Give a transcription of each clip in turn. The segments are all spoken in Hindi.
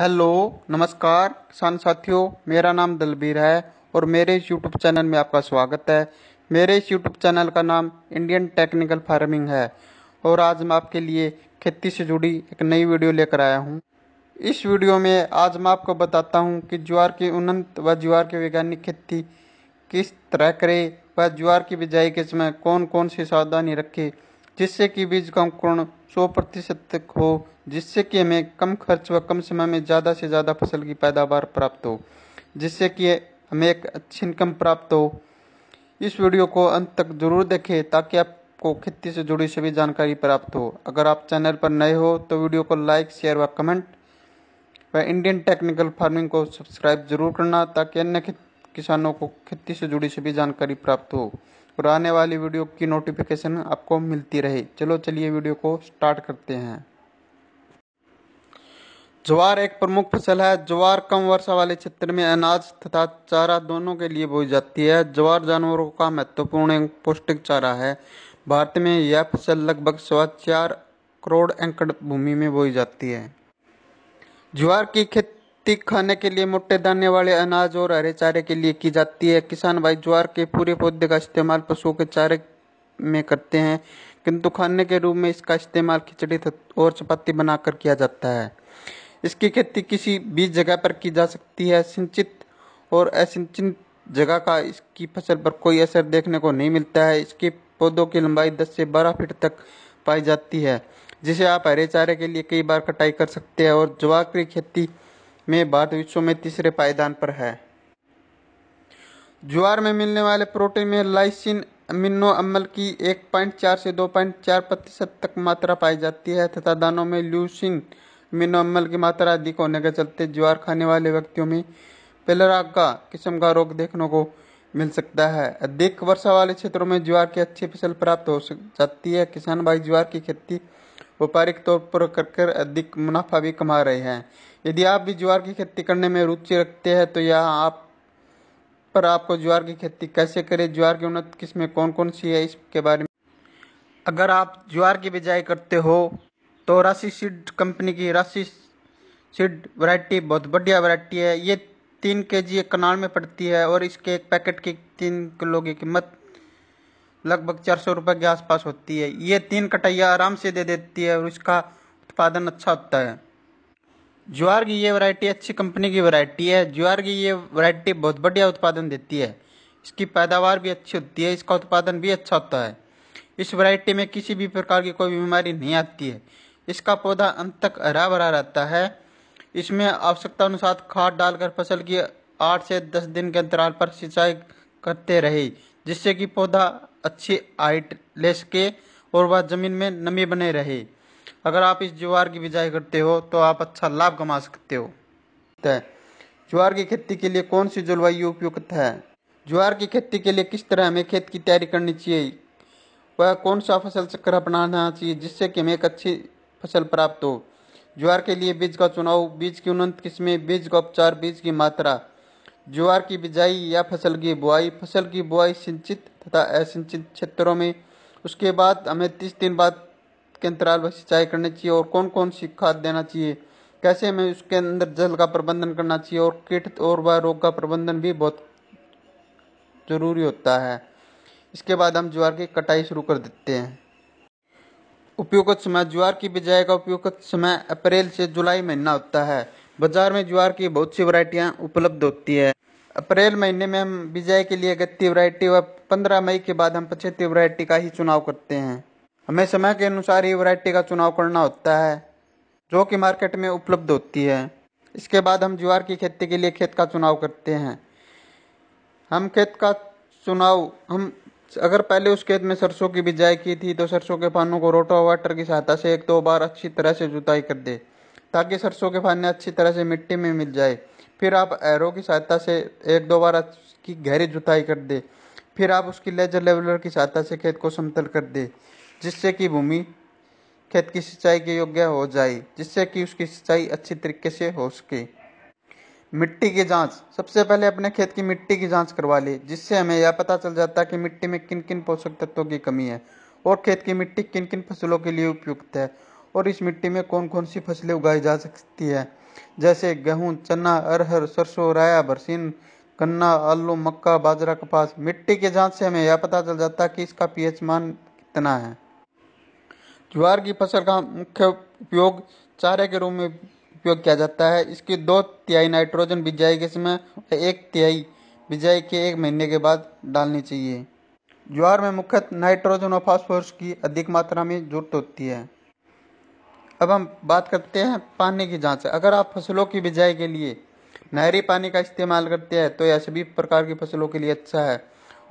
हेलो नमस्कार किसान साथियों मेरा नाम दलबीर है और मेरे इस यूट्यूब चैनल में आपका स्वागत है मेरे इस यूट्यूब चैनल का नाम इंडियन टेक्निकल फार्मिंग है और आज मैं आपके लिए खेती से जुड़ी एक नई वीडियो लेकर आया हूँ इस वीडियो में आज मैं आपको बताता हूँ कि ज्वार की उन्नत व ज्वार की वैज्ञानिक खेती किस तरह करे व ज्वार की बिजाई के समय कौन कौन सी सावधानी रखें जिससे कि बीज का अंकुरण सौ प्रतिशत तक हो जिससे कि हमें कम खर्च व कम समय में ज़्यादा से ज़्यादा फसल की पैदावार प्राप्त हो जिससे कि हमें एक अच्छी इनकम प्राप्त हो इस वीडियो को अंत तक जरूर देखें ताकि आपको खेती से जुड़ी सभी जानकारी प्राप्त हो अगर आप चैनल पर नए हो तो वीडियो को लाइक शेयर व कमेंट व इंडियन टेक्निकल फार्मिंग को सब्सक्राइब जरूर करना ताकि अन्य किसानों को खेती से जुड़ी सभी जानकारी प्राप्त हो और आने वाली वीडियो की नोटिफिकेशन आपको मिलती रहे चलो चलिए वीडियो को स्टार्ट करते हैं ज्वार एक प्रमुख फसल है ज्वार कम वर्षा वाले क्षेत्र में अनाज तथा चारा दोनों के लिए बोई जाती है ज्वार जानवरों का महत्वपूर्ण पौष्टिक चारा है भारत में यह फसल लगभग सवा चार करोड़ एकड़ भूमि में बोई जाती है ज्वार की खेती ठीक खाने के लिए मोटे दाने वाले अनाज और हरे चारे के लिए की जाती है किसान भाई ज्वार के पूरे पौधे का इस्तेमाल पशुओं के चारे में करते हैं किंतु खाने के रूप में इसका इस्तेमाल खिचड़ी और चपाती बनाकर किया जाता है इसकी खेती किसी भी जगह पर की जा सकती है सिंचित और असिंचित जगह का इसकी फसल पर कोई असर देखने को नहीं मिलता है इसके पौधों की लंबाई 10 से 12 फीट तक पाई जाती है जिसे आप हरे चारे के लिए कई बार कटाई कर सकते हैं और ज्वार की खेती में भारत विश्व में तीसरे पायदान पर है ज्वार में मिलने वाले प्रोटीन में लाइसिन अमीनो अम्ल की एक पॉइंट चार से दो पॉइंट चार प्रतिशत तक मात्रा पाई जाती है तथा दानों में ल्यूसिन अमीनो अम्ल की मात्रा अधिक होने के चलते ज्वार खाने वाले व्यक्तियों में का किस्म का रोग देखने को मिल सकता है अधिक वर्षा वाले क्षेत्रों में ज्वार की अच्छी फसल प्राप्त हो जाती है किसान भाई ज्वार की खेती व्यापारिक तौर पर कर अधिक मुनाफा भी कमा रहे हैं यदि आप भी ज्वार की खेती करने में रुचि रखते हैं तो यह आप पर आपको ज्वार की खेती कैसे करें ज्वार की उन्नत किस्में कौन कौन सी है इसके बारे में अगर आप ज्वार की बिजाई करते हो तो राशि सीड कंपनी की राशि सीड वैरायटी बहुत बढ़िया वैरायटी है ये तीन के जी एक कनाल में पड़ती है और इसके एक पैकेट की तीन किलो की कीमत लगभग चार सौ रुपये के आसपास होती है ये तीन कटैया आराम से दे देती है और इसका उत्पादन अच्छा होता है ज्वार की ये वैरायटी अच्छी कंपनी की वैरायटी है ज्वार की ये वैरायटी बहुत बढ़िया उत्पादन देती है इसकी पैदावार भी अच्छी होती है इसका उत्पादन भी अच्छा होता है इस वैरायटी में किसी भी प्रकार की कोई बीमारी नहीं आती है इसका पौधा अंत तक हरा भरा रहता है इसमें आवश्यकता अनुसार खाद डालकर फसल की आठ से दस दिन के अंतराल पर सिंचाई करते रहे जिससे कि पौधा अच्छी हाइट ले सके और वह ज़मीन में नमी बने रहे अगर आप इस ज्वार की बिजाई करते हो तो आप अच्छा लाभ कमा सकते हो ज्वार की खेती के लिए कौन सी जलवायु उपयुक्त है ज्वार की खेती के लिए किस तरह हमें खेत की तैयारी करनी चाहिए वह कौन सा फसल चक्र अपनाना चाहिए जिससे कि हमें एक अच्छी फसल प्राप्त हो ज्वार के लिए बीज का चुनाव बीज की उन्नत किस्में बीज का उपचार बीज की मात्रा ज्वार की बिजाई या फसल की बुआई फसल की बुआई सिंचित तथा असिंचित क्षेत्रों में उसके बाद हमें तीस दिन बाद के अंतराल पर सिंचाई करनी चाहिए और कौन कौन सी खाद देना चाहिए कैसे हमें उसके अंदर जल का प्रबंधन करना चाहिए और कीट और व रोग का प्रबंधन भी बहुत जरूरी होता है इसके बाद हम ज्वार की कटाई शुरू कर देते हैं उपयुक्त समय ज्वार की बिजाई का उपयुक्त समय अप्रैल से जुलाई महीना होता है बाजार में ज्वार की बहुत सी वरायटियाँ उपलब्ध होती है अप्रैल महीने में हम बिजाई के लिए गत्ती वरायटी व पंद्रह मई के बाद हम पचहत्तर वरायटी का ही चुनाव करते हैं हमें समय के अनुसार ही वैरायटी का चुनाव करना होता है जो कि मार्केट में उपलब्ध होती है इसके बाद हम ज्वार की खेती के लिए खेत का चुनाव करते हैं हम खेत का चुनाव हम अगर पहले उस खेत में सरसों की बिजाई की थी तो सरसों के फानों को वाटर की सहायता से एक दो तो बार अच्छी तरह से जुताई कर दे ताकि सरसों के फाने अच्छी तरह से मिट्टी में मिल जाए फिर आप एरो की सहायता से एक दो बार की गहरी जुताई कर दे फिर आप उसकी लेजर लेवलर की सहायता से खेत को समतल कर दे जिससे कि भूमि खेत की सिंचाई के योग्य हो जाए जिससे कि उसकी सिंचाई अच्छी तरीके से हो सके मिट्टी की जांच सबसे पहले अपने खेत की मिट्टी की जांच करवा ले जिससे हमें यह पता चल जाता है कि मिट्टी में किन किन पोषक तत्वों की कमी है और खेत की मिट्टी किन किन फसलों के लिए उपयुक्त है और इस मिट्टी में कौन कौन सी फसलें उगाई जा सकती है जैसे गेहूँ चना अरहर सरसों राया बरसीन गन्ना आलू मक्का बाजरा कपास मिट्टी के जांच से हमें यह पता चल जाता है कि इसका पीएच मान कितना है ज्वार की फसल का मुख्य उपयोग चारे के रूप में उपयोग किया जाता है इसकी दो तिहाई नाइट्रोजन बिजाई के समय एक तिहाई बिजाई के एक महीने के बाद डालनी चाहिए ज्वार में मुख्यतः नाइट्रोजन और फास्फोरस की अधिक मात्रा में जरूरत होती है अब हम बात करते हैं पानी की जांच अगर आप फसलों की बिजाई के लिए नहरी पानी का इस्तेमाल करते हैं तो यह सभी प्रकार की फसलों के लिए अच्छा है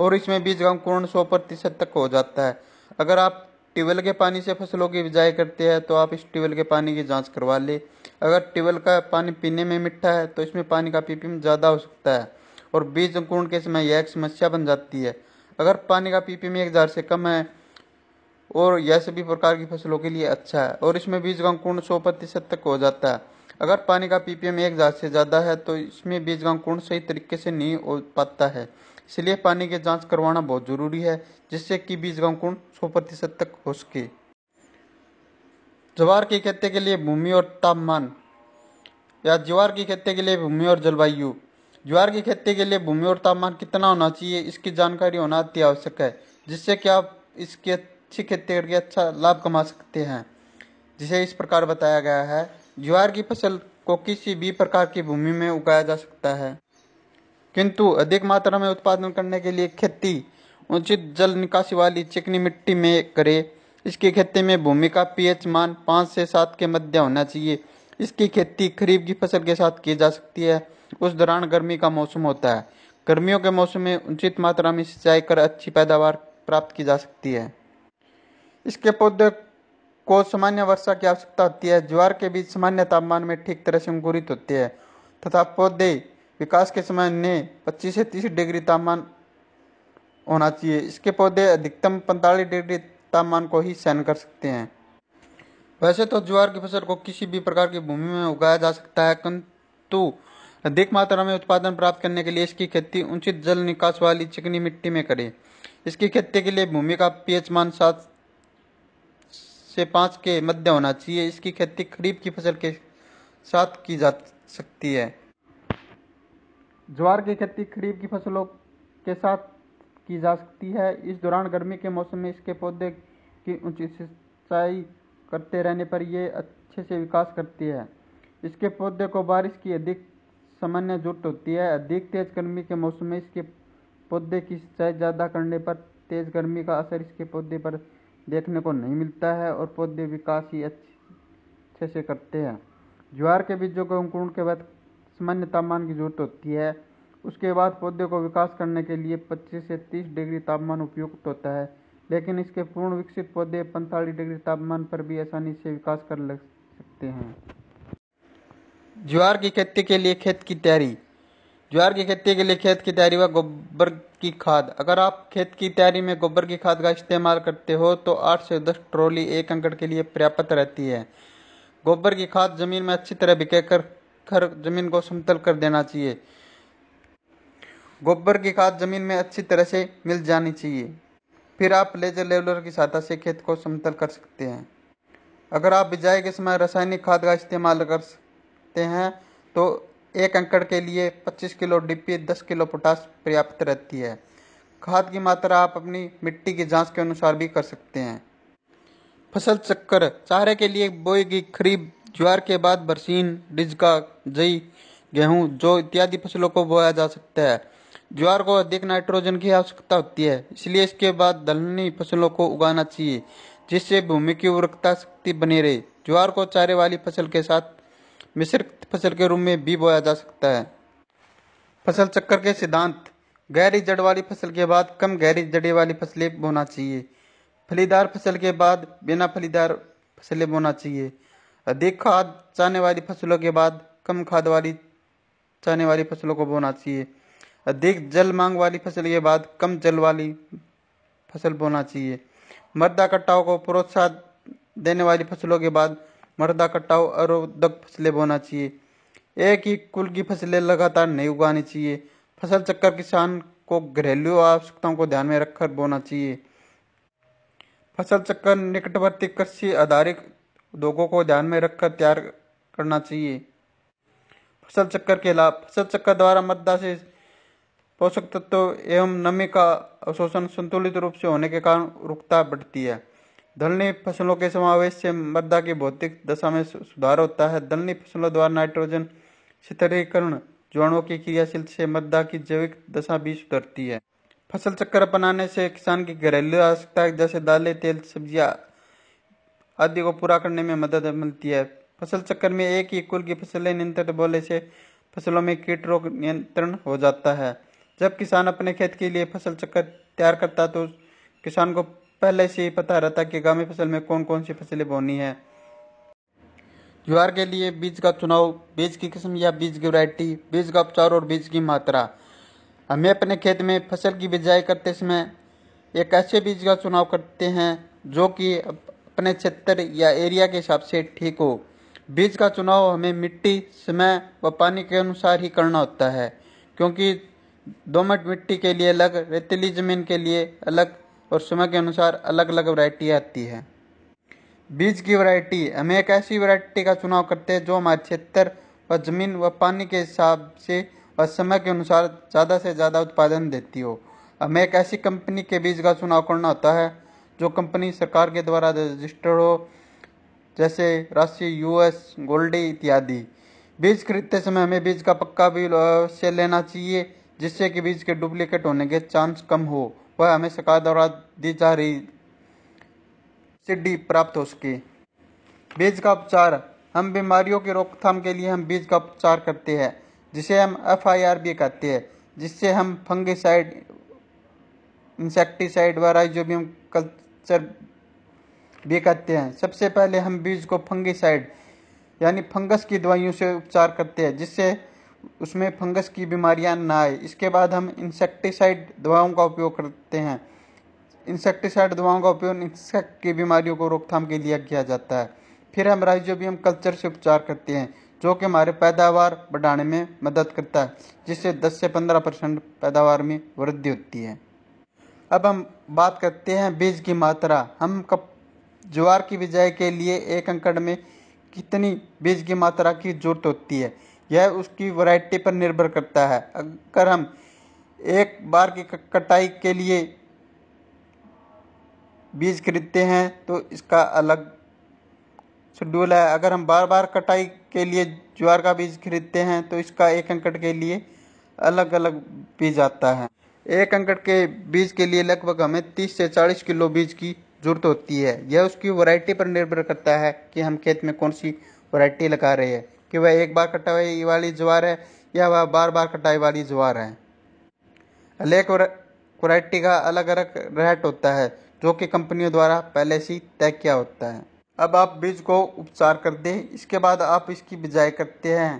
और इसमें बीज का अंकुरण सौ प्रतिशत तक हो जाता है अगर आप ट्यूबवेल के पानी से फसलों की बिजाई करते हैं तो आप इस ट्यूबवेल के पानी की जांच करवा लें अगर ट्यूबवेल का पानी पीने में मिठा है तो इसमें पानी का पीपीएम ज़्यादा हो सकता है और बीज अंकुरण के समय यह एक समस्या बन जाती है अगर पानी का पीपीएम एक हज़ार से कम है और यह सभी प्रकार की फसलों के लिए अच्छा है और इसमें बीज का अंकुरण सौ प्रतिशत तक हो जाता है अगर पानी का पीपीएम एक हज़ार से ज़्यादा है तो इसमें बीज का अंकुरण सही तरीके से नहीं हो पाता है इसलिए पानी की जांच करवाना बहुत ज़रूरी है जिससे कि बीज अंकुरण सौ प्रतिशत तक हो सके ज्वार की खेती के लिए भूमि और तापमान या ज्वार की खेती के लिए भूमि और जलवायु ज्वार की खेती के लिए भूमि और तापमान कितना होना चाहिए इसकी जानकारी होना अति आवश्यक है जिससे कि आप इसकी अच्छी खेती करके अच्छा लाभ कमा सकते हैं जिसे इस प्रकार बताया गया है ज्वार की फसल को किसी भी प्रकार की भूमि में उगाया जा सकता है किंतु अधिक मात्रा में उत्पादन करने के लिए खेती उचित जल निकासी वाली चिकनी मिट्टी में करें इसकी खेती में भूमि का पीएच मान पाँच से सात के मध्य होना चाहिए इसकी खेती खरीफ की फसल के साथ की जा सकती है उस दौरान गर्मी का मौसम होता है गर्मियों के मौसम में उचित मात्रा में सिंचाई कर अच्छी पैदावार प्राप्त की जा सकती है इसके पौधे को सामान्य वर्षा की आवश्यकता होती है ज्वार के बीज सामान्य तापमान में ठीक तरह से अंकुरित होते हैं तथा पौधे विकास के समय ने 25 से 30 डिग्री तापमान होना चाहिए इसके पौधे अधिकतम 45 डिग्री तापमान को ही सहन कर सकते हैं वैसे तो ज्वार की फसल को किसी भी प्रकार की भूमि में उगाया जा सकता है किंतु अधिक मात्रा में उत्पादन प्राप्त करने के लिए इसकी खेती उचित जल निकास वाली चिकनी मिट्टी में करें इसकी खेती के लिए भूमि का पीएच मान सात से पाँच के मध्य होना चाहिए इसकी खेती खरीफ की फसल के साथ की जा सकती है ज्वार की खेती खरीफ की फसलों के साथ की जा सकती है इस दौरान गर्मी के मौसम में इसके पौधे की ऊंची सिंचाई करते रहने पर यह अच्छे से विकास करती है इसके पौधे को बारिश की अधिक सामान्य जरूरत होती है अधिक तेज गर्मी के मौसम में इसके पौधे की सिंचाई ज़्यादा करने पर तेज गर्मी का असर इसके पौधे पर देखने को नहीं मिलता है और पौधे विकास ही अच्छे से करते हैं ज्वार के बीजों को अंकुरण के बाद सामान्य तापमान की जरूरत होती है उसके बाद पौधे को विकास करने के लिए 25 से 30 डिग्री तापमान उपयुक्त होता है लेकिन इसके पूर्ण विकसित पौधे पैंतालीस डिग्री तापमान पर भी आसानी से विकास कर लग सकते हैं ज्वार की खेती के लिए खेत की तैयारी ज्वार की खेती के लिए खेत की तैयारी व गोबर की खाद अगर आप खेत की तैयारी में गोबर की खाद का इस्तेमाल करते हो तो आठ से दस ट्रॉली एक अंकड़ के लिए पर्याप्त रहती है गोबर की खाद जमीन में अच्छी तरह बिके कर कर जमीन को समतल कर देना चाहिए गोबर की खाद जमीन में अच्छी तरह से मिल जानी चाहिए फिर आप लेजर लेवलर की सहायता से खेत को समतल कर सकते हैं अगर आप बिजाई के समय रासायनिक खाद का इस्तेमाल कर सकते हैं तो एक अंकड़ के लिए 25 किलो डीपी 10 किलो पोटास पर्याप्त रहती है खाद की मात्रा आप अपनी मिट्टी की जांच के अनुसार भी कर सकते हैं फसल चक्कर चारे के लिए बोई की खरीब ज्वार के बाद बरसीन डिजका जई गेहूं जौ इत्यादि फसलों को बोया जा सकता है ज्वार को अधिक नाइट्रोजन की आवश्यकता होती है इसलिए इसके बाद दलहनी फसलों को उगाना चाहिए जिससे भूमि की उर्वरकता शक्ति बनी रहे ज्वार को चारे वाली फसल के साथ मिश्रित फसल के रूप में भी बोया जा सकता है फसल चक्कर के सिद्धांत गहरी जड़ वाली फसल के बाद कम गहरी जड़े वाली फसलें बोना चाहिए फलीदार फसल के बाद बिना फलीदार फसलें बोना चाहिए अधिक खाद चाहने वाली फसलों के बाद कम खाद वाली चाहने वाली फसलों को बोना चाहिए अधिक जल मांग वाली फसल के बाद कम जल वाली फसल बोना चाहिए मर्दा कट्टाओं को प्रोत्साहन देने वाली फसलों के बाद मर्दा कट्टाओ अरोधक फसलें बोना चाहिए एक ही कुल की फसलें लगातार नहीं उगानी चाहिए फसल चक्कर किसान को घरेलू आवश्यकताओं को ध्यान में रखकर बोना चाहिए फसल चक्कर निकटवर्ती कृषि आधारित उद्योगों को ध्यान में रखकर तैयार करना चाहिए फसल चक्कर के लाभ फसल चक्कर द्वारा मृदा से पोषक तत्व तो एवं नमी का अवशोषण संतुलित रूप से होने के कारण रुकता बढ़ती है दलनी फसलों के समावेश से मृदा की भौतिक दशा में सुधार होता है दलनी फसलों द्वारा नाइट्रोजन शिथिलीकरण ज्वाणों की क्रियाशील से मृदा की जैविक दशा भी सुधरती है फसल चक्कर बनाने से किसान की घरेलू आवश्यकता जैसे दालें तेल सब्जियां आदि को पूरा करने में मदद मिलती है फसल चक्कर में एक ही कुल की फसलें नियंत्रित बोले से फसलों में कीट रोग नियंत्रण हो जाता है जब किसान अपने खेत के लिए फसल चक्कर तैयार करता तो किसान को पहले से ही पता रहता कि आगामी फसल में कौन कौन सी फसलें बोनी है ज्वार के लिए बीज का चुनाव बीज की किस्म या बीज की वैरायटी बीज का उपचार और बीज की मात्रा हमें अपने खेत में फसल की बिजाई करते समय एक ऐसे बीज का चुनाव करते हैं जो कि अपने क्षेत्र या एरिया के हिसाब से ठीक हो बीज का चुनाव हमें मिट्टी समय व पानी के अनुसार ही करना होता है क्योंकि दोमट मिट्टी के लिए अलग रेतीली जमीन के लिए अलग और समय के अनुसार अलग अलग वरायटी आती है बीज की वरायटी हमें एक ऐसी वरायटी का चुनाव करते हैं जो हमारे क्षेत्र व जमीन व पानी के हिसाब से व समय के अनुसार ज़्यादा से ज़्यादा उत्पादन देती हो हमें एक ऐसी कंपनी के बीज का चुनाव करना होता है जो कंपनी सरकार के द्वारा रजिस्टर्ड हो जैसे राशि यूएस गोल्डी इत्यादि बीज खरीदते समय हमें बीज का पक्का बिल अवश्य लेना चाहिए जिससे कि बीज के डुप्लीकेट होने के चांस कम हो वह हमें सरकार द्वारा दी जा रही सिड्डी प्राप्त हो सके बीज का उपचार हम बीमारियों की रोकथाम के लिए हम बीज का उपचार करते हैं जिसे हम एफ आई आर भी कहते हैं जिससे हम फंगिसाइड इंसेक्टिसाइड व सर भी कहते हैं सबसे पहले हम बीज को फंगिसाइड यानी फंगस की दवाइयों से उपचार करते हैं जिससे उसमें फंगस की बीमारियां ना आए इसके बाद हम इंसेक्टिसाइड दवाओं का उपयोग करते हैं इंसेक्टिसाइड दवाओं का उपयोग इंसेक्ट की बीमारियों को रोकथाम के लिए किया जाता है फिर हम राइजोबियम कल्चर से उपचार करते हैं जो कि हमारे पैदावार बढ़ाने में मदद करता है जिससे 10 से 15 परसेंट पैदावार में वृद्धि होती है अब हम बात करते हैं बीज की मात्रा हम कप ज्वार की बिजाई के लिए एक अंकड़ में कितनी बीज की मात्रा की जरूरत होती है यह उसकी वैरायटी पर निर्भर करता है अगर हम एक बार की कटाई के लिए बीज खरीदते हैं तो इसका अलग शेड्यूल है अगर हम बार बार कटाई के लिए ज्वार का बीज खरीदते हैं तो इसका एक अंकड़ के लिए अलग अलग बीज आता है एक अंकड़ के बीज के लिए लगभग हमें 30 से 40 किलो बीज की जरूरत होती है यह उसकी वैरायटी पर निर्भर करता है कि हम खेत में कौन सी वैरायटी लगा रहे हैं कि वह एक बार कटाई वाली ज्वार है या वह बार बार कटाई वाली ज्वार है अनेक वैरायटी का अलग अलग रेट होता है जो कि कंपनियों द्वारा पहले से तय किया होता है अब आप बीज को उपचार कर दें इसके बाद आप इसकी बिजाई करते हैं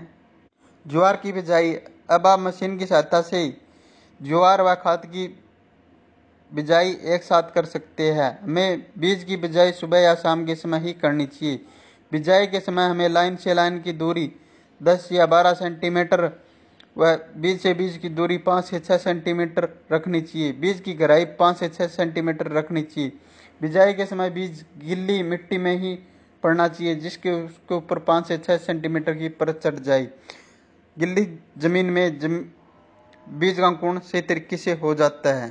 ज्वार की बिजाई अब आप मशीन की सहायता से ज्वार व खाद की बिजाई एक साथ कर सकते हैं हमें बीज की बिजाई सुबह या शाम के समय ही करनी चाहिए बिजाई के समय हमें लाइन से लाइन की दूरी 10 या 12 सेंटीमीटर व बीज से बीज की दूरी 5 से 6 सेंटीमीटर रखनी चाहिए बीज की गहराई 5 से 6 सेंटीमीटर रखनी चाहिए बिजाई के समय बीज गिल्ली मिट्टी में ही पड़ना चाहिए जिसके उसके ऊपर पाँच से छः सेंटीमीटर की परत चढ़ जाए गिल्ली ज़मीन में जम, बीज का अंकुरण सही तरीके से हो जाता है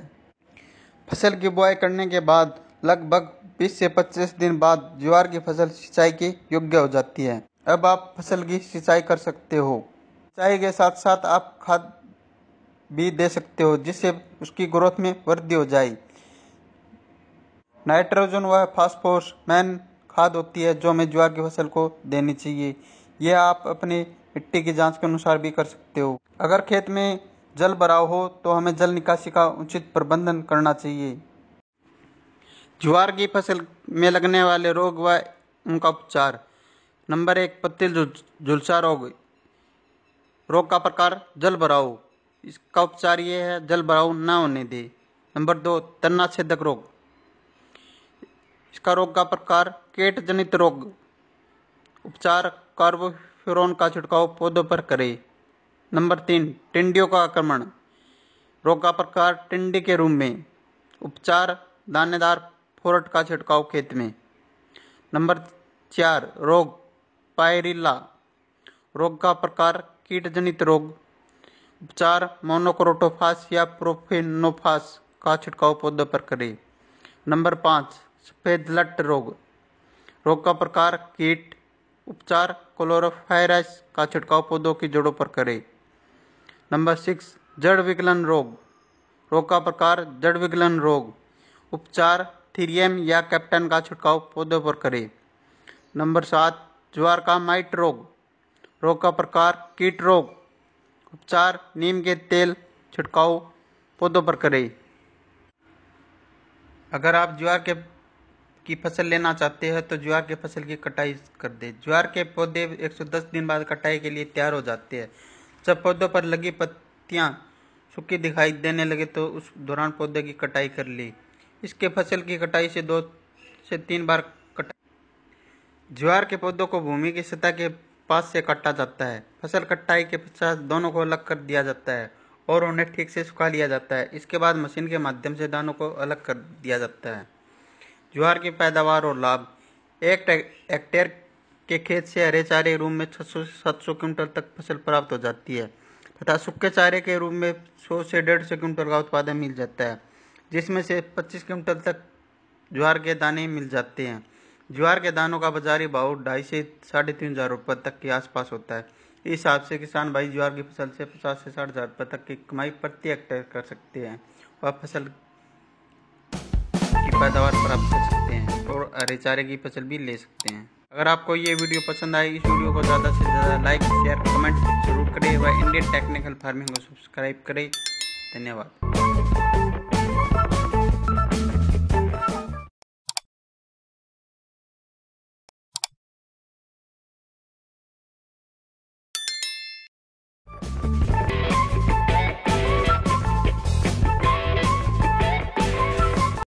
फसल की बुआई करने के बाद लगभग 20 से 25 दिन बाद ज्वार की फसल सिंचाई के योग्य हो जाती है अब आप फसल की सिंचाई कर सकते हो सिंचाई के साथ साथ आप खाद भी दे सकते हो जिससे उसकी ग्रोथ में वृद्धि हो जाए नाइट्रोजन व फास्फोरस मैन खाद होती है जो हमें ज्वार की फसल को देनी चाहिए यह आप अपने मिट्टी की जांच के अनुसार भी कर सकते हो अगर खेत में जल भराव हो तो हमें जल निकासी का उचित प्रबंधन करना चाहिए ज्वार की फसल में लगने वाले रोग व उनका उपचार नंबर एक पत्ती झुलसा रोग रोग का प्रकार जल भराव इसका उपचार ये है जल भराव ना होने दे नंबर दो तन्ना छेदक रोग इसका रोग का प्रकार केट जनित रोग उपचार कार्बोफ्यूरोन का छिड़काव पौधों पर करें नंबर तीन टिंडियों का आक्रमण रोग का प्रकार टिंडी के रूप में उपचार दानेदार फोरट का छिड़काव खेत में नंबर चार रोग पायरिला रोग का प्रकार कीट जनित रोग उपचार मोनोक्रोटोफास या प्रोफेनोफास का छिड़काव पौधों पर करें नंबर पाँच सफ़ेद लट रोग रोग का प्रकार कीट उपचार क्लोरोफायरस का छिड़काव पौधों की जड़ों पर करें नंबर सिक्स जड़ विकलन रोग रोग का प्रकार जड़ विकलन रोग उपचार थीरियम या कैप्टन का छिड़काव पौधों पर करें नंबर सात ज्वार का माइट रोग रोग का प्रकार कीट रोग उपचार नीम के तेल छिड़काव पौधों पर करें अगर आप ज्वार के की फसल लेना चाहते हैं तो ज्वार की फसल की कटाई कर दें ज्वार के पौधे 110 दिन बाद कटाई के लिए तैयार हो जाते हैं जब पौधों पर लगी पत्तियां सूखी दिखाई देने लगे तो उस दौरान पौधे की कटाई कर ली इसके फसल की कटाई से दो से तीन बार कटाई ज्वार के पौधों को भूमि की सतह के पास से काटा जाता है फसल कटाई के पश्चात दोनों को अलग कर दिया जाता है और उन्हें ठीक से सुखा लिया जाता है इसके बाद मशीन के माध्यम से दानों को अलग कर दिया जाता है ज्वार की पैदावार और लाभ एक हेक्टेयर के खेत से हरे चारे रूप में 600 से 700 क्विंटल तक फसल प्राप्त हो जाती है तथा सूखे चारे के रूप में 100 से 150 क्विंटल का उत्पादन मिल जाता है जिसमें से 25 क्विंटल तक ज्वार के दाने मिल जाते हैं ज्वार के दानों का बाजारी भाव ढाई से साढ़े तीन हज़ार रुपये तक के आसपास होता है इस हिसाब से किसान भाई ज्वार की फसल से पचास से साठ हज़ार रुपये तक की कमाई प्रति हेक्टेयर कर सकते हैं और फसल की पैदावार प्राप्त कर सकते हैं और हरे चारे की फसल भी ले सकते हैं अगर आपको ये वीडियो पसंद आए इस वीडियो को ज़्यादा से ज़्यादा लाइक शेयर कमेंट जरूर करें व इंडियन टेक्निकल फार्मिंग को सब्सक्राइब करें धन्यवाद